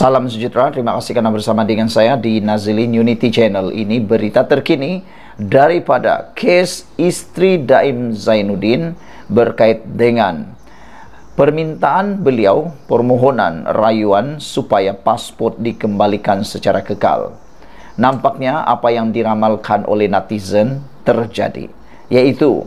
Salam sejahtera, terima kasih karena bersama dengan saya di Nazilin Unity Channel. Ini berita terkini daripada kes istri Daim Zainuddin berkait dengan permintaan beliau, permohonan, rayuan supaya paspor dikembalikan secara kekal. Nampaknya apa yang diramalkan oleh netizen terjadi, yaitu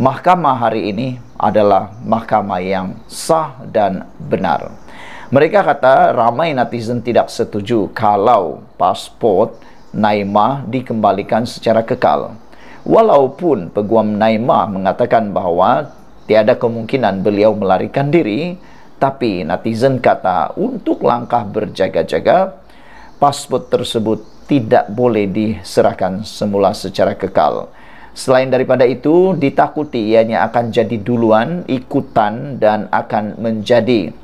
mahkamah hari ini adalah mahkamah yang sah dan benar Mereka kata ramai netizen tidak setuju kalau pasport Naimah dikembalikan secara kekal. Walaupun peguam Naimah mengatakan bahawa tiada kemungkinan beliau melarikan diri, tapi netizen kata untuk langkah berjaga-jaga, pasport tersebut tidak boleh diserahkan semula secara kekal. Selain daripada itu, ditakuti ianya akan jadi duluan, ikutan, dan akan menjadi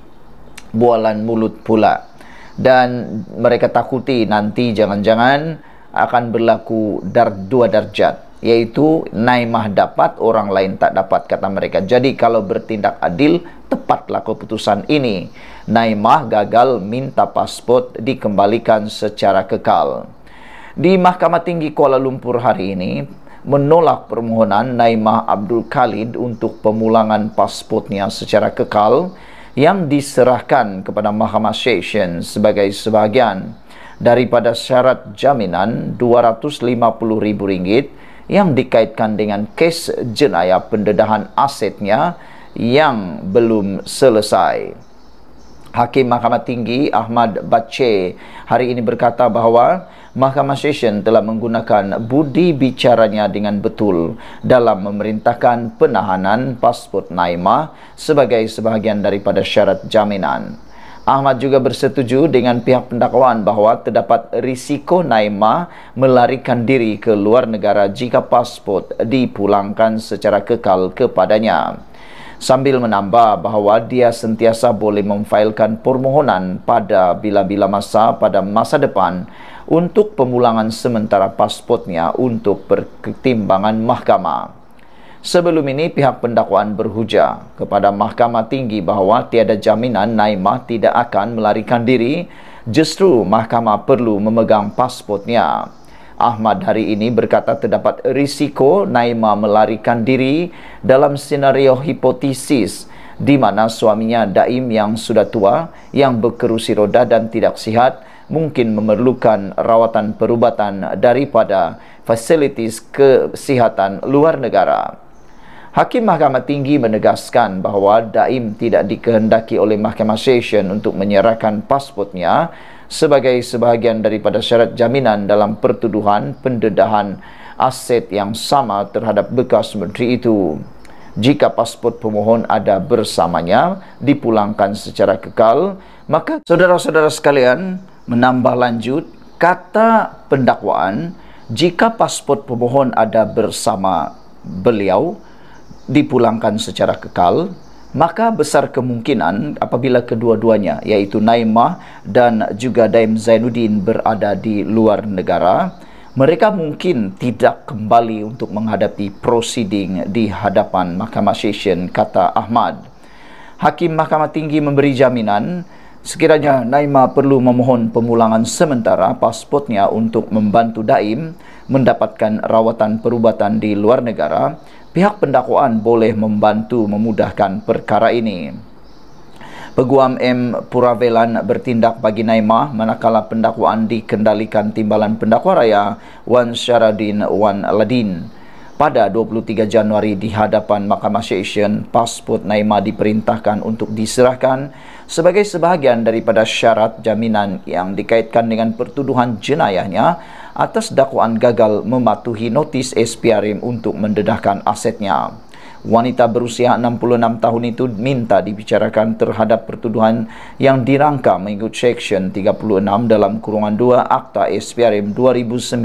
bualan mulut pula dan mereka takuti nanti jangan-jangan akan berlaku dar dua darjat yaitu naimah dapat orang lain tak dapat kata mereka jadi kalau bertindak adil tepatlah keputusan ini naimah gagal minta pasport dikembalikan secara kekal di Mahkamah Tinggi Kuala Lumpur hari ini menolak permohonan Naimah Abdul Khalid untuk pemulangan pasportnya secara kekal yang diserahkan kepada Mahkamah Session sebagai sebahagian daripada syarat jaminan RM250,000 yang dikaitkan dengan kes jenayah pendedahan asetnya yang belum selesai. Hakim Mahkamah Tinggi Ahmad Bache hari ini berkata bahawa Mahkamah Session telah menggunakan budi bicaranya dengan betul dalam memerintahkan penahanan pasport Naimah sebagai sebahagian daripada syarat jaminan. Ahmad juga bersetuju dengan pihak pendakwaan bahawa terdapat risiko Naimah melarikan diri ke luar negara jika pasport dipulangkan secara kekal kepadanya sambil menambah bahawa dia sentiasa boleh memfailkan permohonan pada bila-bila masa pada masa depan untuk pemulangan sementara pasportnya untuk pertimbangan mahkamah. Sebelum ini pihak pendakwaan berhujah kepada mahkamah tinggi bahawa tiada jaminan Naimah tidak akan melarikan diri justru mahkamah perlu memegang pasportnya. Ahmad hari ini berkata terdapat risiko Naima melarikan diri dalam senario hipotesis di mana suaminya Daim yang sudah tua, yang berkerusi roda dan tidak sihat mungkin memerlukan rawatan perubatan daripada fasilitis kesihatan luar negara. Hakim Mahkamah Tinggi menegaskan bahawa Daim tidak dikehendaki oleh Mahkamah Session untuk menyerahkan pasportnya sebagai sebahagian daripada syarat jaminan dalam pertuduhan pendedahan aset yang sama terhadap bekas menteri itu. Jika pasport pemohon ada bersamanya dipulangkan secara kekal, maka saudara-saudara sekalian menambah lanjut kata pendakwaan jika pasport pemohon ada bersama beliau dipulangkan secara kekal maka besar kemungkinan apabila kedua-duanya iaitu Naimah dan juga Daim Zainuddin berada di luar negara mereka mungkin tidak kembali untuk menghadapi prosiding di hadapan Mahkamah Session kata Ahmad Hakim Mahkamah Tinggi memberi jaminan sekiranya Naimah perlu memohon pemulangan sementara pasportnya untuk membantu Daim mendapatkan rawatan perubatan di luar negara pihak pendakwaan boleh membantu memudahkan perkara ini. Peguam M. Puravelan bertindak bagi Naimah manakala pendakwaan dikendalikan timbalan pendakwa raya Wan Syaradin Wan Ladin. Pada 23 Januari di hadapan Mahkamah Session, pasport Naimah diperintahkan untuk diserahkan sebagai sebahagian daripada syarat jaminan yang dikaitkan dengan pertuduhan jenayahnya atas dakwaan gagal mematuhi notis SPRM untuk mendedahkan asetnya. Wanita berusia 66 tahun itu minta dibicarakan terhadap pertuduhan yang dirangka mengikut Seksyen 36 dalam kurungan 2 Akta SPRM 2009.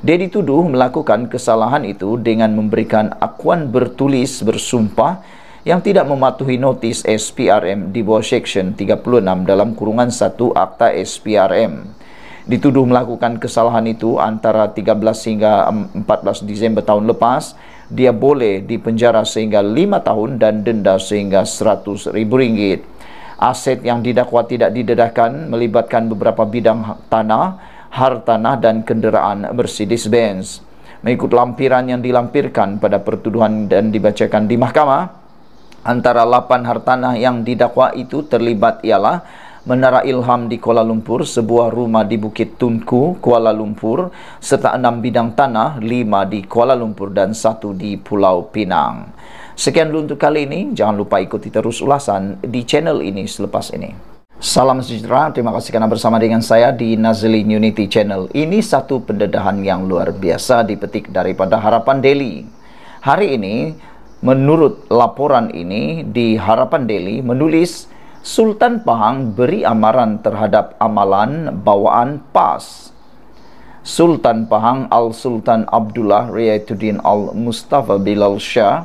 Dia dituduh melakukan kesalahan itu dengan memberikan akuan bertulis bersumpah yang tidak mematuhi notis SPRM di bawah Seksyen 36 dalam kurungan 1 Akta SPRM dituduh melakukan kesalahan itu antara 13 hingga 14 Disember tahun lepas dia boleh dipenjara sehingga 5 tahun dan denda sehingga rm ringgit aset yang didakwa tidak didedahkan melibatkan beberapa bidang tanah hartanah dan kenderaan Mercedes Benz mengikut lampiran yang dilampirkan pada pertuduhan dan dibacakan di mahkamah antara 8 hartanah yang didakwa itu terlibat ialah Menara Ilham di Kuala Lumpur, sebuah rumah di Bukit Tunku, Kuala Lumpur, serta enam bidang tanah, lima di Kuala Lumpur dan satu di Pulau Pinang. Sekian dulu untuk kali ini, jangan lupa ikuti terus ulasan di channel ini selepas ini. Salam sejahtera, terima kasih kerana bersama dengan saya di Nazli Unity Channel. Ini satu pendedahan yang luar biasa dipetik daripada Harapan Daily. Hari ini, menurut laporan ini di Harapan Daily menulis Sultan Pahang beri amaran terhadap amalan bawaan PAS. Sultan Pahang Al-Sultan Abdullah Riyaduddin Al-Mustafa Bilal Shah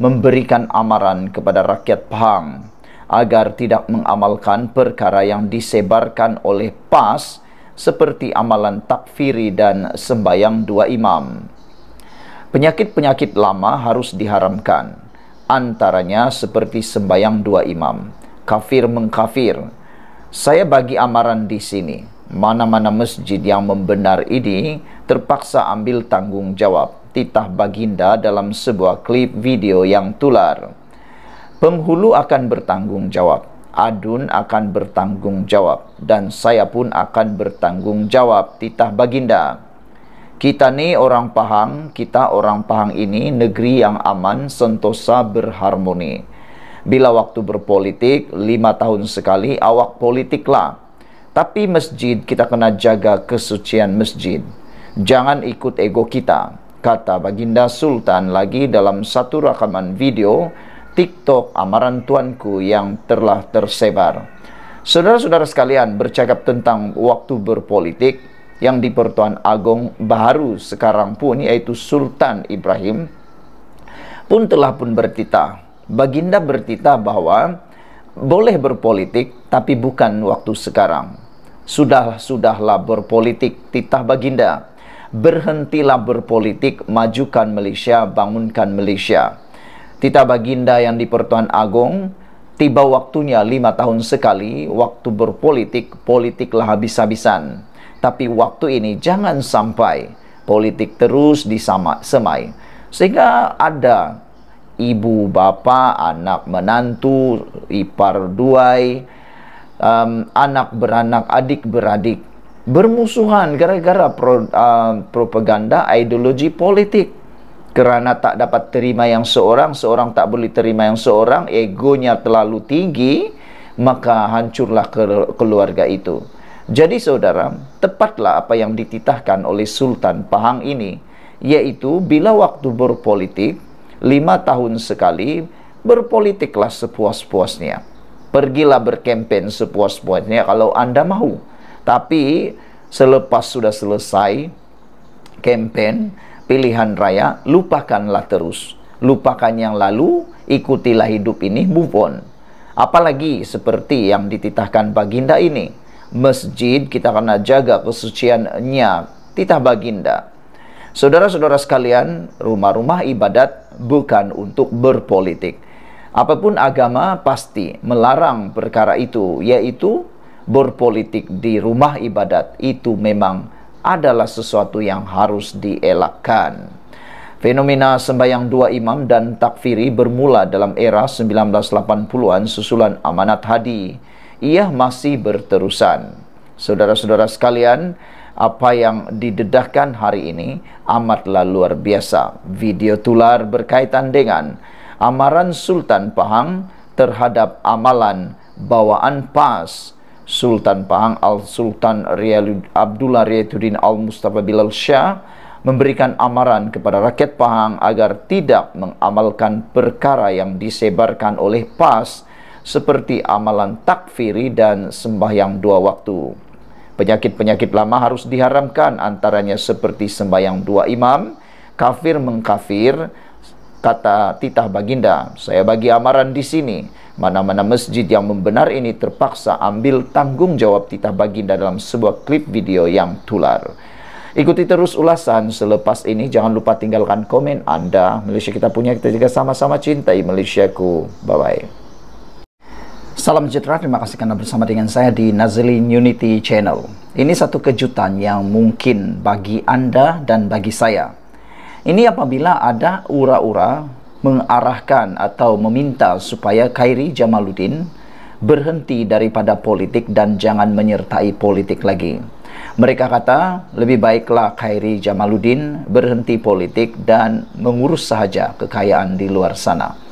memberikan amaran kepada rakyat Pahang agar tidak mengamalkan perkara yang disebarkan oleh PAS seperti amalan takfiri dan sembayang dua imam. Penyakit-penyakit lama harus diharamkan, antaranya seperti sembayang dua imam kafir mengkafir. Saya bagi amaran di sini. Mana-mana masjid yang membenar ini terpaksa ambil tanggungjawab. Titah Baginda dalam sebuah klip video yang tular. Penghulu akan bertanggungjawab. Adun akan bertanggungjawab dan saya pun akan bertanggungjawab titah baginda. Kita ni orang Pahang, kita orang Pahang ini negeri yang aman, sentosa, berharmoni bila waktu berpolitik lima tahun sekali awak politiklah tapi masjid kita kena jaga kesucian masjid jangan ikut ego kita kata baginda sultan lagi dalam satu rakaman video TikTok amaran tuanku yang telah tersebar saudara-saudara sekalian bercakap tentang waktu berpolitik yang di Pertuan Agong baru sekarang pun yaitu Sultan Ibrahim pun telah pun bertitah Baginda bertitah bahwa boleh berpolitik tapi bukan waktu sekarang. Sudah sudahlah berpolitik titah Baginda. Berhentilah berpolitik, majukan Malaysia, bangunkan Malaysia. Titah Baginda yang di Pertuan Agong tiba waktunya lima tahun sekali waktu berpolitik, politiklah habis-habisan. Tapi waktu ini jangan sampai politik terus disemai. Sehingga ada ibu bapa, anak menantu, ipar duai, um, anak beranak, adik beradik bermusuhan gara-gara pro, uh, propaganda ideologi politik kerana tak dapat terima yang seorang, seorang tak boleh terima yang seorang, egonya terlalu tinggi, maka hancurlah keluarga itu. Jadi saudara, tepatlah apa yang dititahkan oleh Sultan Pahang ini, yaitu bila waktu berpolitik, lima tahun sekali, berpolitiklah sepuas-puasnya. Pergilah berkempen sepuas-puasnya kalau Anda mau. Tapi selepas sudah selesai kempen, pilihan raya, lupakanlah terus. Lupakan yang lalu, ikutilah hidup ini, move on. Apalagi seperti yang dititahkan Baginda ini. Masjid kita karena jaga kesuciannya, titah Baginda Saudara-saudara sekalian, rumah-rumah ibadat bukan untuk berpolitik. Apapun agama pasti melarang perkara itu, yaitu berpolitik di rumah ibadat itu memang adalah sesuatu yang harus dielakkan. Fenomena sembahyang dua imam dan takfiri bermula dalam era 1980-an susulan amanat hadi. Ia masih berterusan. Saudara-saudara sekalian, apa yang didedahkan hari ini amatlah luar biasa. Video tular berkaitan dengan amaran Sultan Pahang terhadap amalan bawaan PAS. Sultan Pahang Al-Sultan Abdullah Riyaduddin Al-Mustafa Bilal Shah memberikan amaran kepada rakyat Pahang agar tidak mengamalkan perkara yang disebarkan oleh PAS seperti amalan takfiri dan sembahyang dua waktu. Penyakit-penyakit lama harus diharamkan antaranya seperti sembahyang dua imam, kafir mengkafir, kata titah baginda. Saya bagi amaran di sini, mana-mana masjid yang membenar ini terpaksa ambil tanggung jawab titah baginda dalam sebuah klip video yang tular. Ikuti terus ulasan selepas ini. Jangan lupa tinggalkan komen Anda. Malaysia kita punya, kita juga sama-sama cintai Malaysia ku. Bye-bye. Salam sejahtera, terima kasih karena bersama dengan saya di Nazlin Unity Channel. Ini satu kejutan yang mungkin bagi anda dan bagi saya. Ini apabila ada ura-ura mengarahkan atau meminta supaya Khairi Jamaluddin berhenti daripada politik dan jangan menyertai politik lagi. Mereka kata lebih baiklah Khairi Jamaluddin berhenti politik dan mengurus sahaja kekayaan di luar sana.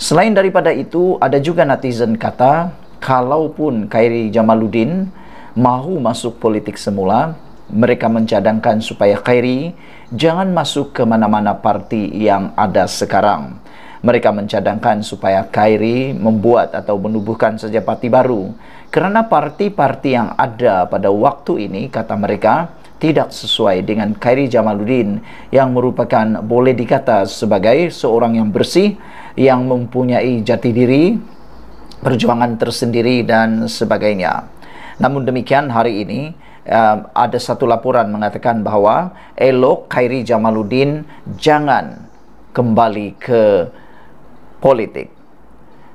Selain daripada itu, ada juga netizen kata, kalaupun Khairi Jamaluddin mahu masuk politik semula, mereka mencadangkan supaya Khairi jangan masuk ke mana-mana parti yang ada sekarang. Mereka mencadangkan supaya Khairi membuat atau menubuhkan saja parti baru. Kerana parti-parti yang ada pada waktu ini, kata mereka, tidak sesuai dengan Khairi Jamaluddin yang merupakan boleh dikata sebagai seorang yang bersih yang mempunyai jati diri perjuangan tersendiri dan sebagainya. Namun demikian hari ini uh, ada satu laporan mengatakan bahawa elok Khairi Jamaluddin jangan kembali ke politik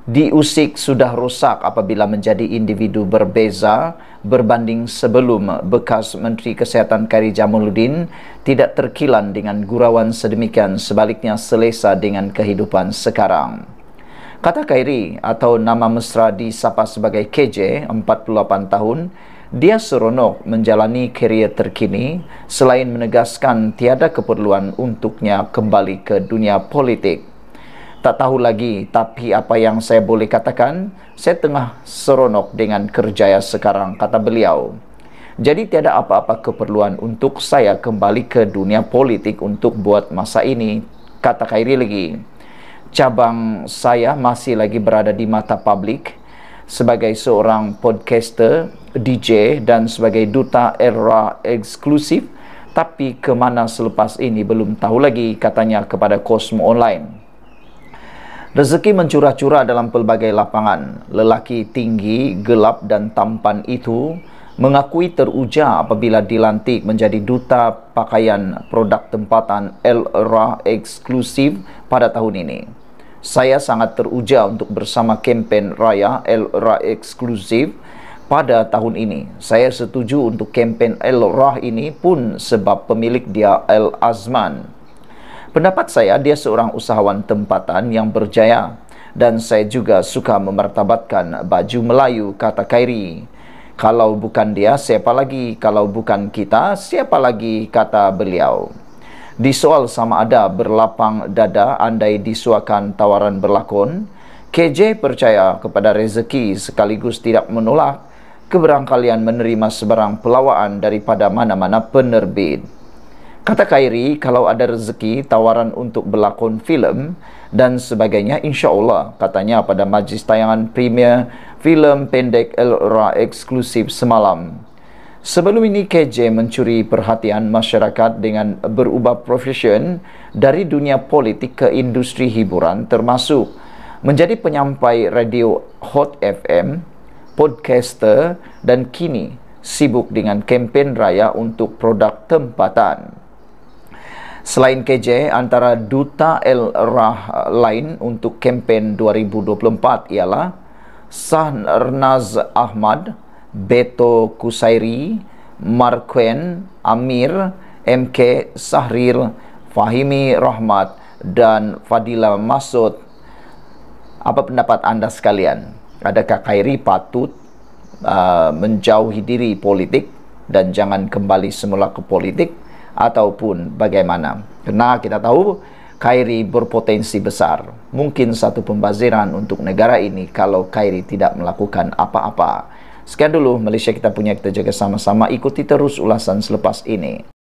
diusik sudah rusak apabila menjadi individu berbeza berbanding sebelum bekas Menteri Kesihatan Kairi Jamaluddin tidak terkilan dengan gurauan sedemikian sebaliknya selesa dengan kehidupan sekarang. Kata Kairi atau nama mesra disapa sebagai KJ, 48 tahun, dia seronok menjalani kerjaya terkini selain menegaskan tiada keperluan untuknya kembali ke dunia politik tak tahu lagi tapi apa yang saya boleh katakan saya tengah seronok dengan kerjaya sekarang kata beliau jadi tiada apa-apa keperluan untuk saya kembali ke dunia politik untuk buat masa ini kata Khairi lagi cabang saya masih lagi berada di mata publik sebagai seorang podcaster, DJ dan sebagai duta era eksklusif tapi ke mana selepas ini belum tahu lagi katanya kepada Cosmo Online. Rezeki mencurah-curah dalam pelbagai lapangan. Lelaki tinggi, gelap dan tampan itu mengakui teruja apabila dilantik menjadi duta pakaian produk tempatan LRA eksklusif pada tahun ini. Saya sangat teruja untuk bersama kempen raya LRA eksklusif pada tahun ini. Saya setuju untuk kempen LRA ini pun sebab pemilik dia El Azman. Pendapat saya, dia seorang usahawan tempatan yang berjaya dan saya juga suka memertabatkan baju Melayu, kata Kairi. Kalau bukan dia, siapa lagi? Kalau bukan kita, siapa lagi? Kata beliau. Di soal sama ada berlapang dada andai disuakan tawaran berlakon, KJ percaya kepada rezeki sekaligus tidak menolak keberangkalian menerima sebarang pelawaan daripada mana-mana penerbit. Kata Khairi, kalau ada rezeki, tawaran untuk berlakon filem dan sebagainya, insya Allah katanya pada majlis tayangan premier filem pendek Elra eksklusif semalam. Sebelum ini KJ mencuri perhatian masyarakat dengan berubah profesion dari dunia politik ke industri hiburan termasuk menjadi penyampai radio Hot FM, podcaster dan kini sibuk dengan kempen raya untuk produk tempatan. Selain KJ, antara duta El Rah lain untuk kempen 2024 ialah Sahnaz Ahmad, Beto Kusairi, Marquen Amir, MK Sahrir, Fahimi Rahmat dan Fadila Masud. Apa pendapat anda sekalian? Adakah Khairi patut uh, menjauhi diri politik dan jangan kembali semula ke politik? ataupun bagaimana. Kerana kita tahu Kairi berpotensi besar. Mungkin satu pembaziran untuk negara ini kalau Kairi tidak melakukan apa-apa. Sekian dulu Malaysia kita punya kita jaga sama-sama ikuti terus ulasan selepas ini.